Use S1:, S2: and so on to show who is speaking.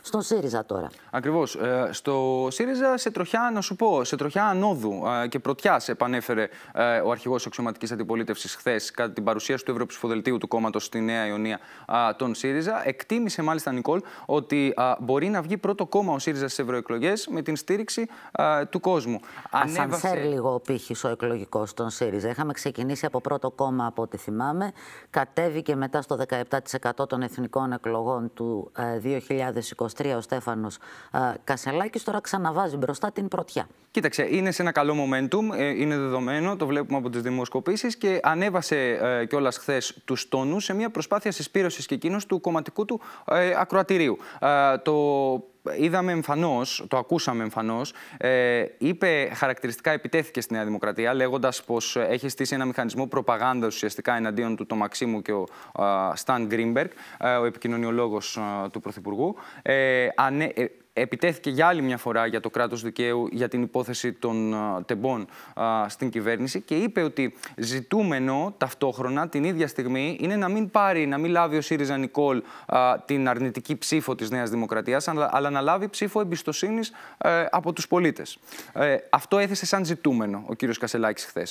S1: Στον ΣΥΡΙΖΑ τώρα. Ακριβώς. Ε, στο ΣΥΡΙΖΑ σε τροχιά, να σου πω, σε τροχιά ανόδου ε, και πρωτιά επανέφερε ε, ο αρχηγός αξιωματικής αντιπολίτευσης χθες κατά την παρουσίαση του Ευρωψηφοδελτίου του κόμματος στη Νέα Ιωνία ε, τον ΣΥΡΙΖΑ. Εκτίμησε μάλιστα, Νικόλ, ότι μπορεί να βγει πρώτο κόμμα ο ΣΥΡΙΖΑ στις ευρωεκλογές με την στήριξη του κόσμου. Ανέβασε... Ασανσέρ λίγο
S2: ο πύχης ο εκλογικός στον ΣΥΡΙΖΑ. Είχαμε ξεκινήσει από πρώτο κόμμα, από ό,τι θυμάμαι. Κατέβηκε μετά στο 17% των εθνικών εκλογών του 2021 ε, 23 ο Στέφανος ε, Κασελάκης. Τώρα ξαναβάζει μπροστά την πρωτιά.
S1: Κοίταξε, είναι σε ένα καλό momentum, ε, είναι δεδομένο, το βλέπουμε από τις δημοσκοπήσεις και ανέβασε ε, κιόλας χθες τους τόνους σε μια προσπάθεια συσπήρωσης και εκείνος του κομματικού του ακροατηρίου. το είδαμε εμφανώς, το ακούσαμε εμφανώς, ε, είπε χαρακτηριστικά επιτέθηκε στη Νέα Δημοκρατία, λέγοντας πως έχει στήσει ένα μηχανισμό προπαγάνδας ουσιαστικά εναντίον του το Μαξίμου και ο Σταν Γκρίνμπεργκ, ο επικοινωνιολόγος του Πρωθυπουργού. Ε, ανε, ε, επιτέθηκε για άλλη μια φορά για το κράτος δικαίου για την υπόθεση των α, τεμπών στην κυβέρνηση και είπε ότι ζητούμενο ταυτόχρονα την ίδια στιγμή είναι να μην πάρει, να μην λάβει ο ΣΥΡΙΖΑ Νικόλ την αρνητική ψήφο της Νέας Δημοκρατίας αλλά, να λάβει ψήφο εμπιστοσύνης ε, από τους πολίτες. Ε, αυτό έθεσε σαν ζητούμενο ο κύριος Κασελάκης χθες.